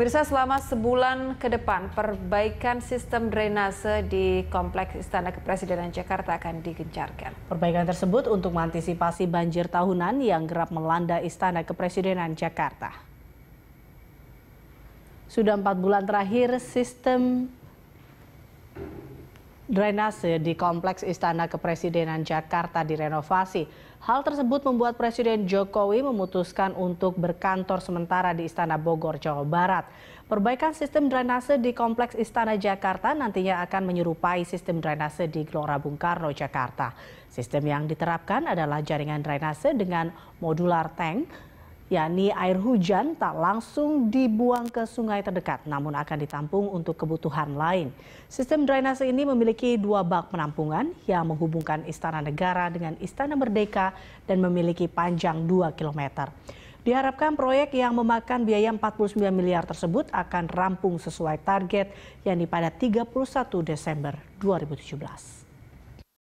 Pemirsa selama sebulan ke depan perbaikan sistem drainase di Kompleks Istana Kepresidenan Jakarta akan digencarkan. Perbaikan tersebut untuk mengantisipasi banjir tahunan yang kerap melanda Istana Kepresidenan Jakarta. Sudah empat bulan terakhir sistem Drainase di Kompleks Istana Kepresidenan Jakarta direnovasi. Hal tersebut membuat Presiden Jokowi memutuskan untuk berkantor sementara di Istana Bogor, Jawa Barat. Perbaikan sistem drainase di Kompleks Istana Jakarta nantinya akan menyerupai sistem drainase di Gelora Bung Karno, Jakarta. Sistem yang diterapkan adalah jaringan drainase dengan modular tank yakni air hujan tak langsung dibuang ke sungai terdekat namun akan ditampung untuk kebutuhan lain. Sistem drainase ini memiliki dua bak penampungan yang menghubungkan Istana Negara dengan Istana Merdeka dan memiliki panjang 2 km. Diharapkan proyek yang memakan biaya 49 miliar tersebut akan rampung sesuai target yang pada 31 Desember 2017.